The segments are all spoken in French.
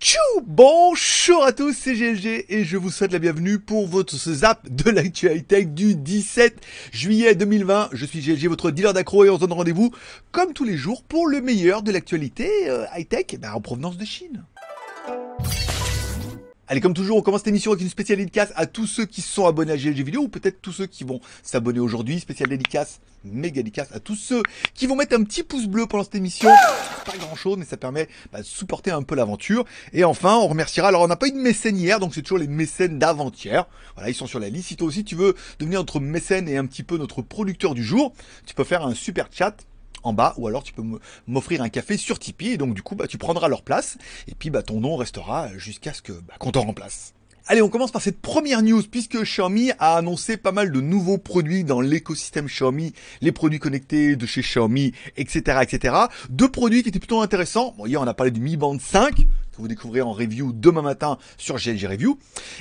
Tchou Bonjour à tous, c'est GLG et je vous souhaite la bienvenue pour votre zap de l'actualité du 17 juillet 2020. Je suis GLG, votre dealer d'accro et on se donne rendez-vous comme tous les jours pour le meilleur de l'actualité euh, high-tech bah, en provenance de Chine. Allez, comme toujours, on commence cette émission avec une spéciale dédicace à tous ceux qui sont abonnés à GLG Vidéo, ou peut-être tous ceux qui vont s'abonner aujourd'hui. Spéciale dédicace, méga dédicace à tous ceux qui vont mettre un petit pouce bleu pendant cette émission. Pas grand chose, mais ça permet bah, de supporter un peu l'aventure. Et enfin, on remerciera, alors on n'a pas eu de mécène hier, donc c'est toujours les mécènes d'avant-hier. Voilà, ils sont sur la liste. Si toi aussi tu veux devenir notre mécène et un petit peu notre producteur du jour, tu peux faire un super chat en bas, ou alors tu peux m'offrir un café sur Tipeee, et donc du coup, bah, tu prendras leur place, et puis bah, ton nom restera jusqu'à ce que bah, qu'on t'en remplace. Allez, on commence par cette première news puisque Xiaomi a annoncé pas mal de nouveaux produits dans l'écosystème Xiaomi, les produits connectés de chez Xiaomi, etc., etc. Deux produits qui étaient plutôt intéressants. Bon, hier, on a parlé du Mi Band 5 que vous découvrirez en review demain matin sur G&G Review.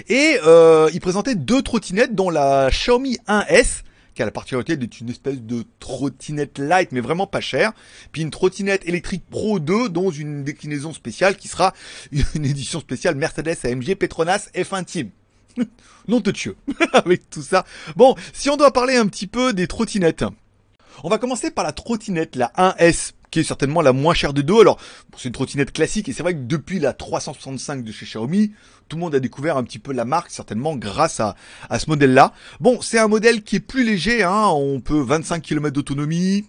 Et euh, il présentait deux trottinettes dont la Xiaomi 1S qui a la particularité d'être une espèce de trottinette light, mais vraiment pas chère. Puis une trottinette électrique Pro 2 dans une déclinaison spéciale qui sera une édition spéciale Mercedes AMG Petronas F1 Team. non te tue avec tout ça. Bon, si on doit parler un petit peu des trottinettes. On va commencer par la trottinette, la 1S qui est certainement la moins chère de deux, Alors, c'est une trottinette classique et c'est vrai que depuis la 365 de chez Xiaomi, tout le monde a découvert un petit peu la marque, certainement grâce à, ce modèle-là. Bon, c'est un modèle qui est plus léger, hein. on peut 25 km d'autonomie,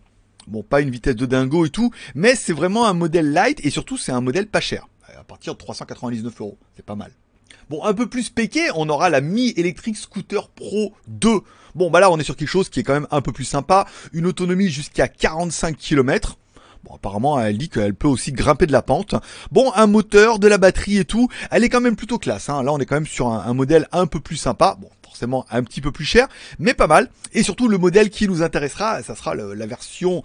bon, pas une vitesse de dingo et tout, mais c'est vraiment un modèle light et surtout c'est un modèle pas cher, à partir de 399 euros, c'est pas mal. Bon, un peu plus péqué, on aura la Mi Electric Scooter Pro 2. Bon, bah là, on est sur quelque chose qui est quand même un peu plus sympa. Une autonomie jusqu'à 45 km. Bon, apparemment, elle dit qu'elle peut aussi grimper de la pente. Bon, un moteur, de la batterie et tout. Elle est quand même plutôt classe. Hein. Là, on est quand même sur un, modèle un peu plus sympa. Bon, forcément un petit peu plus cher, mais pas mal. Et surtout, le modèle qui nous intéressera, ça sera la version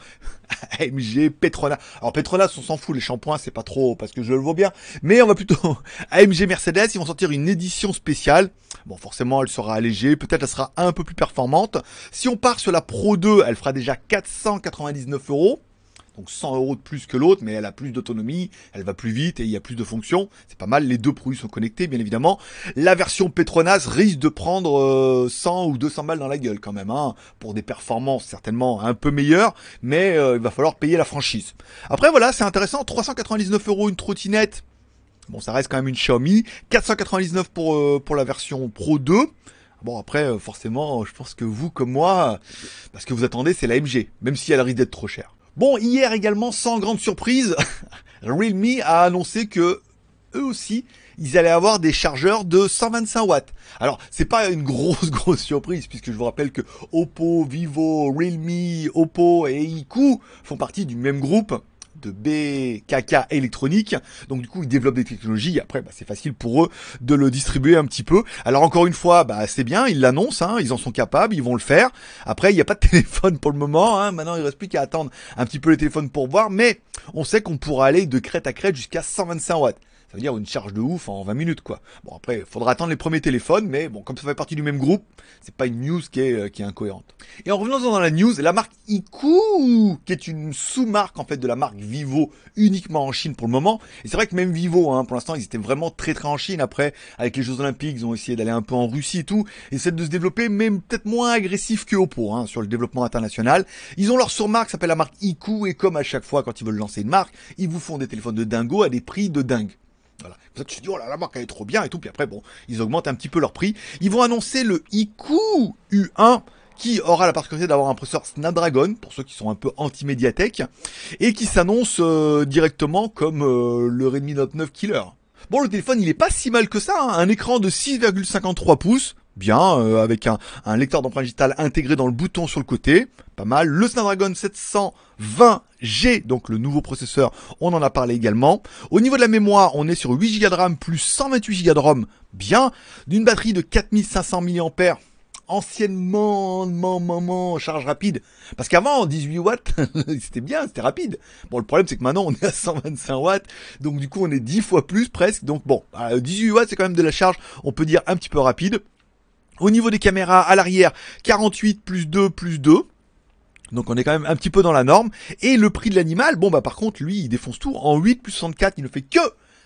AMG Petronas. Alors Petronas, on s'en fout, les shampoings, c'est pas trop parce que je le vois bien, mais on va plutôt AMG Mercedes, ils vont sortir une édition spéciale. Bon, forcément, elle sera allégée, peut-être elle sera un peu plus performante. Si on part sur la Pro 2, elle fera déjà 499 euros donc 100 euros de plus que l'autre, mais elle a plus d'autonomie, elle va plus vite et il y a plus de fonctions. C'est pas mal, les deux produits sont connectés, bien évidemment. La version Petronas risque de prendre 100 euh, ou 200 balles dans la gueule quand même, hein, pour des performances certainement un peu meilleures, mais euh, il va falloir payer la franchise. Après voilà, c'est intéressant, 399 euros une trottinette. Bon, ça reste quand même une Xiaomi. 499 pour, euh, pour la version Pro 2. Bon après, forcément, je pense que vous comme moi, parce que vous attendez, c'est la MG, même si elle risque d'être trop chère. Bon, hier également, sans grande surprise, Realme a annoncé que eux aussi, ils allaient avoir des chargeurs de 125 watts. Alors, c'est pas une grosse grosse surprise puisque je vous rappelle que Oppo, Vivo, Realme, Oppo et Iku font partie du même groupe de BKK électronique. Donc du coup, ils développent des technologies. après, bah, c'est facile pour eux de le distribuer un petit peu. Alors encore une fois, bah, c'est bien, ils l'annoncent, hein. ils en sont capables, ils vont le faire. Après, il n'y a pas de téléphone pour le moment. Hein. maintenant, il ne reste plus qu'à attendre un petit peu les téléphones pour voir. Mais on sait qu'on pourra aller de crête à crête jusqu'à 125 watts ça veut dire une charge de ouf en 20 minutes quoi. Bon après, il faudra attendre les premiers téléphones, mais bon, comme ça fait partie du même groupe, c'est pas une news qui est, euh, qui est incohérente. Et en revenant dans la news, la marque Iku, qui est une sous-marque en fait de la marque Vivo, uniquement en Chine pour le moment. Et c'est vrai que même Vivo, hein, pour l'instant, ils étaient vraiment très très en Chine. Après, avec les Jeux Olympiques, ils ont essayé d'aller un peu en Russie et tout, et essaient de se développer, même peut-être moins agressif que Oppo hein, sur le développement international. Ils ont leur sous-marque, surmarque, s'appelle la marque Iku, et comme à chaque fois quand ils veulent lancer une marque, ils vous font des téléphones de dingo à des prix de dingue. Voilà. Pour ça, tu oh là, la marque, elle est trop bien et tout. Puis après, bon, ils augmentent un petit peu leur prix. Ils vont annoncer le IQ U1 qui aura la particularité d'avoir un processeur Snapdragon, pour ceux qui sont un peu anti-médiathèque, et qui s'annonce euh, directement comme euh, le Redmi Note 9 Killer. Bon, le téléphone, il est pas si mal que ça, hein. un écran de 6,53 pouces, bien, euh, avec un, lecteur d'empreinte digitale intégré dans le bouton sur le côté, pas mal. Le Snapdragon 720G, donc le nouveau processeur, on en a parlé également. Au niveau de la mémoire, on est sur 8 Go de RAM plus 128 Go de ROM, bien. D'une batterie de 4500 mAh, anciennement, charge rapide. Parce qu'avant, 18 watts, c'était bien, c'était rapide. Bon, le problème, c'est que maintenant, on est à 125 watts. Donc, du coup, on est 10 fois plus presque. Donc, bon, 18 bah, watts, c'est quand même de la charge, on peut dire, un petit peu rapide. Au niveau des caméras à l'arrière, 48 plus 2 plus 2. Donc on est quand même un petit peu dans la norme. Et le prix de l'animal, bon bah par contre lui il défonce tout. En 8 plus 64 il ne fait que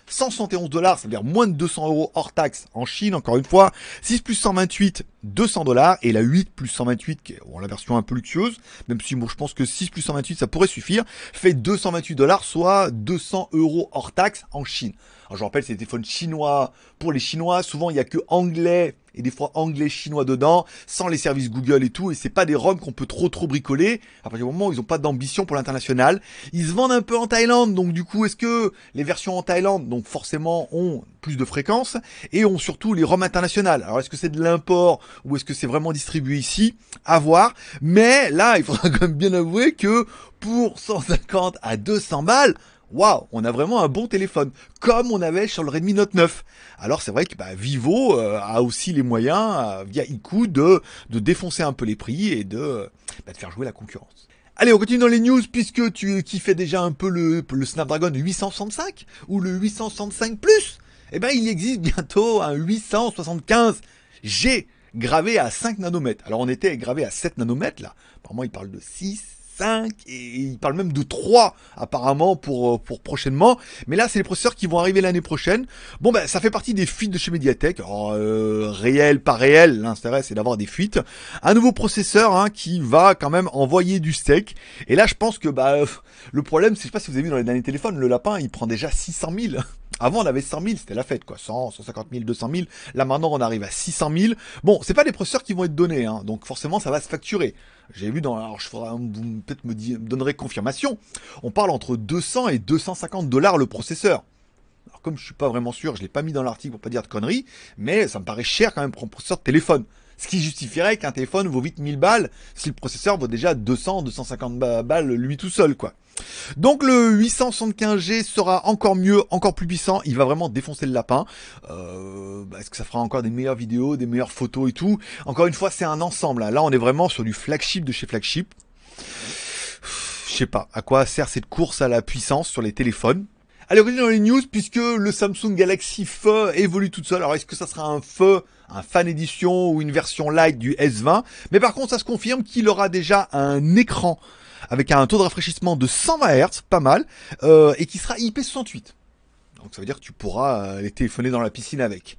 171 dollars, c'est-à-dire moins de 200 euros hors taxe en Chine, encore une fois. 6 plus 128, 200 dollars. Et la 8 plus 128, qui est la version un peu luxueuse, même si bon, je pense que 6 plus 128, ça pourrait suffire, fait 228 dollars, soit 200 euros hors taxe en Chine. Alors, je rappelle, c'est des téléphones chinois. Pour les Chinois, souvent, il n'y a que anglais et des fois anglais, chinois dedans, sans les services Google et tout. Et c'est pas des ROMs qu'on peut trop trop bricoler. À partir du moment où ils n'ont pas d'ambition pour l'international, ils se vendent un peu en Thaïlande. Donc du coup, est-ce que les versions en Thaïlande, donc forcément, ont plus de fréquences et ont surtout les ROMs internationales. Alors est-ce que c'est de l'import ou est-ce que c'est vraiment distribué ici À voir. Mais là, il faudra quand même bien avouer que pour 150 à 200 balles, waouh, on a vraiment un bon téléphone, comme on avait sur le Redmi Note 9. Alors c'est vrai que bah, Vivo euh, a aussi les moyens, euh, via IQOO, de, défoncer un peu les prix et bah, de, faire jouer la concurrence. Allez, on continue dans les news puisque tu kiffais déjà un peu le, le Snapdragon 865 ou le 865 Plus. Eh ben, il existe bientôt un 875G gravé à 5 nanomètres. Alors, on était gravé à 7 nanomètres là. Apparemment, il parle de 6, 5 et il parle même de 3 apparemment pour, euh, pour prochainement. Mais là, c'est les processeurs qui vont arriver l'année prochaine. Bon, ben, ça fait partie des fuites de chez Mediatek. Euh, réel, pas réel, l'intérêt, c'est d'avoir des fuites. Un nouveau processeur hein, qui va quand même envoyer du steak. Et là, je pense que bah, euh, le problème, c'est, je sais pas si vous avez vu dans les derniers téléphones, le lapin, il prend déjà 600 000. Avant, on avait 100 000, c'était la fête, quoi. 100, 150 000, 200 000. Là, maintenant, on arrive à 600 000. Bon, c'est pas des processeurs qui vont être donnés, hein. donc forcément, ça va se facturer. J'ai vu dans, alors je vous peut-être me, me confirmation. On parle entre 200 et 250 dollars le processeur. Alors, comme je suis pas vraiment sûr, je l'ai pas mis dans l'article pour pas dire de conneries, mais ça me paraît cher quand même pour un processeur de téléphone. Ce qui justifierait qu'un téléphone vaut vite 1000 balles si le processeur vaut déjà 200, 250 balles lui tout seul, quoi. Donc le 875G sera encore mieux, encore plus puissant, il va vraiment défoncer le lapin. Euh, bah, Est-ce que ça fera encore des meilleures vidéos, des meilleures photos et tout Encore une fois, c'est un ensemble. Hein. Là, on est vraiment sur du flagship de chez flagship. Je sais pas à quoi sert cette course à la puissance sur les téléphones à l'origine dans les news puisque le Samsung Galaxy Feu évolue tout seul. Alors, est-ce que ça sera un Feu, un fan édition ou une version light du S20 Mais par contre, ça se confirme qu'il aura déjà un écran avec un taux de rafraîchissement de 120 Hz, pas mal, euh, et qui sera IP68. Donc ça veut dire que tu pourras euh, les téléphoner dans la piscine avec.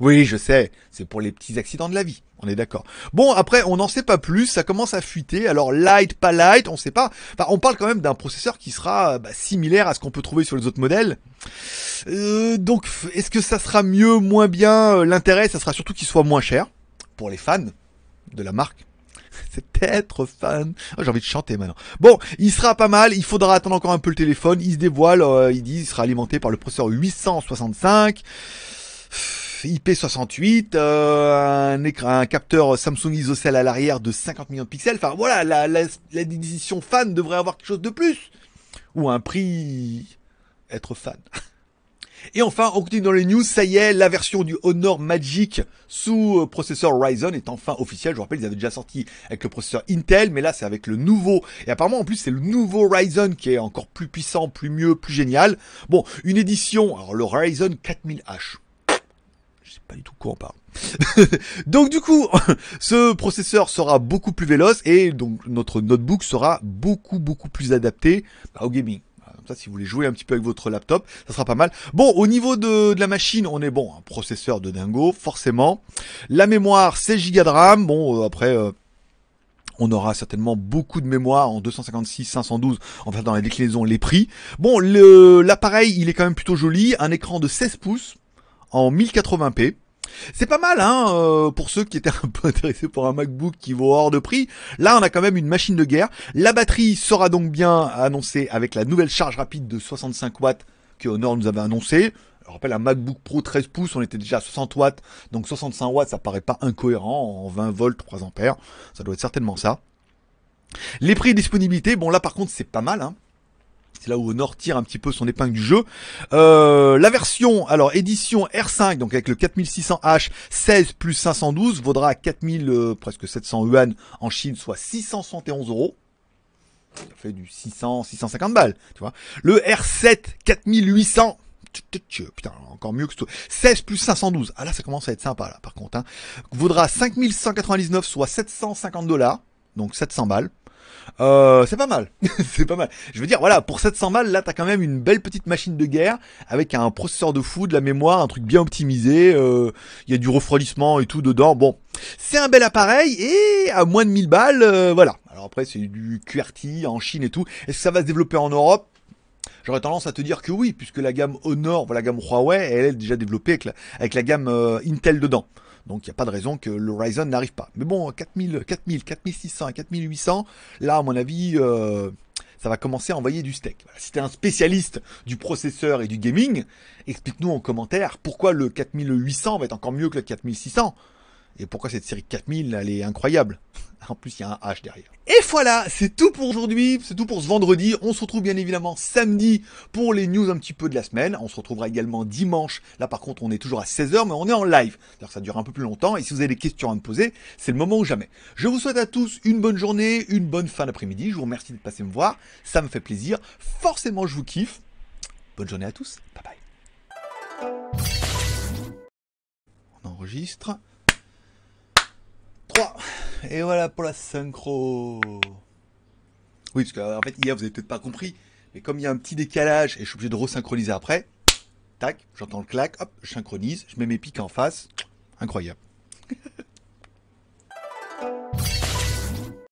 Oui, je sais, c'est pour les petits accidents de la vie, on est d'accord. Bon, après, on n'en sait pas plus, ça commence à fuiter, alors light, pas light, on sait pas. on parle quand même d'un processeur qui sera bah, similaire à ce qu'on peut trouver sur les autres modèles. Euh, donc, est-ce que ça sera mieux, moins bien euh, L'intérêt, ça sera surtout qu'il soit moins cher, pour les fans de la marque c'est être fan. Oh, j'ai envie de chanter maintenant. Bon, il sera pas mal, il faudra attendre encore un peu le téléphone, il se dévoile, euh, il dit il sera alimenté par le processeur 865. IP68, euh, un, écran, un capteur Samsung ISOCELL à l'arrière de 50 millions de pixels. Enfin voilà, la, la, fan devrait avoir quelque chose de plus. Ou un prix être fan. Et enfin, on continue dans les news, ça y est, la version du Honor Magic sous euh, processeur Ryzen est enfin officielle. Je vous rappelle, ils avaient déjà sorti avec le processeur Intel, mais là c'est avec le nouveau. Et apparemment, en plus, c'est le nouveau Ryzen qui est encore plus puissant, plus mieux, plus génial. Bon, une édition, alors le Ryzen 4000H. Je sais pas du tout quoi on parle. donc du coup, ce processeur sera beaucoup plus véloce et donc notre notebook sera beaucoup beaucoup plus adapté bah, au gaming. Comme ça, si vous voulez jouer un petit peu avec votre laptop, ça sera pas mal. Bon, au niveau de, la machine, on est bon, un processeur de dingo, forcément. La mémoire, 16 Go de RAM. Bon, euh, après. Euh, on aura certainement beaucoup de mémoire en 256, 512, enfin dans la déclinaison les prix. Bon, l'appareil, il est quand même plutôt joli, un écran de 16 pouces, en 1080p. C'est pas mal, hein, euh, pour ceux qui étaient un peu intéressés pour un MacBook qui vaut hors de prix. Là, on a quand même une machine de guerre. La batterie sera donc bien annoncée avec la nouvelle charge rapide de 65 watts que Honor nous avait annoncé. Je rappelle un MacBook Pro 13 pouces, on était déjà à 60 watts, donc 65 watts, ça paraît pas incohérent en 20 volts, 3 ampères. Ça doit être certainement ça. Les prix et disponibilité, bon là par contre c'est pas mal, hein. C'est là où Honor tire un petit peu son épingle du jeu. Euh, la version, alors édition R5, donc avec le 4600H, 16 plus 512, vaudra 4000, euh, presque 700 yuan en Chine, soit 671 euros. Ça fait du 600, 650 balles, tu vois. Le R7, 4800. Putain, encore mieux que ce... 16 plus 512. Ah là, ça commence à être sympa, là, par contre. Hein. Vaudra 5199, soit 750 dollars. Donc 700 balles. Euh, c'est pas mal, c'est pas mal. Je veux dire, voilà, pour 700 balles, là, t'as quand même une belle petite machine de guerre avec un processeur de fou, de la mémoire, un truc bien optimisé. Euh, il y a du refroidissement et tout dedans. Bon, c'est un bel appareil et à moins de 1000 balles, euh, voilà. Alors après, c'est du QWERTY en Chine et tout. Est-ce que ça va se développer en Europe J'aurais tendance à te dire que oui, puisque la gamme Honor, la gamme Huawei, elle est déjà développée avec la gamme Intel dedans. Donc il n'y a pas de raison que le Ryzen n'arrive pas. Mais bon, 4000, 4000, 4600 4800, là à mon avis, euh, ça va commencer à envoyer du steak. Si tu es un spécialiste du processeur et du gaming, explique-nous en commentaire pourquoi le 4800 va être encore mieux que le 4600. Et pourquoi cette série 4000, elle est incroyable En plus, il y a un H derrière. Et voilà, c'est tout pour aujourd'hui, c'est tout pour ce vendredi. On se retrouve bien évidemment samedi pour les news un petit peu de la semaine. On se retrouvera également dimanche. Là, par contre, on est toujours à 16h, mais on est en live. cest ça dure un peu plus longtemps. Et si vous avez des questions à me poser, c'est le moment ou jamais. Je vous souhaite à tous une bonne journée, une bonne fin d'après-midi. Je vous remercie de passer me voir. Ça me fait plaisir. Forcément, je vous kiffe. Bonne journée à tous. Bye bye. On enregistre. Et voilà pour la synchro. Oui, parce qu'en en fait, hier, vous n'avez peut-être pas compris, mais comme il y a un petit décalage et je suis obligé de resynchroniser après, tac, j'entends le clac, hop, je synchronise, je mets mes pics en face. Incroyable.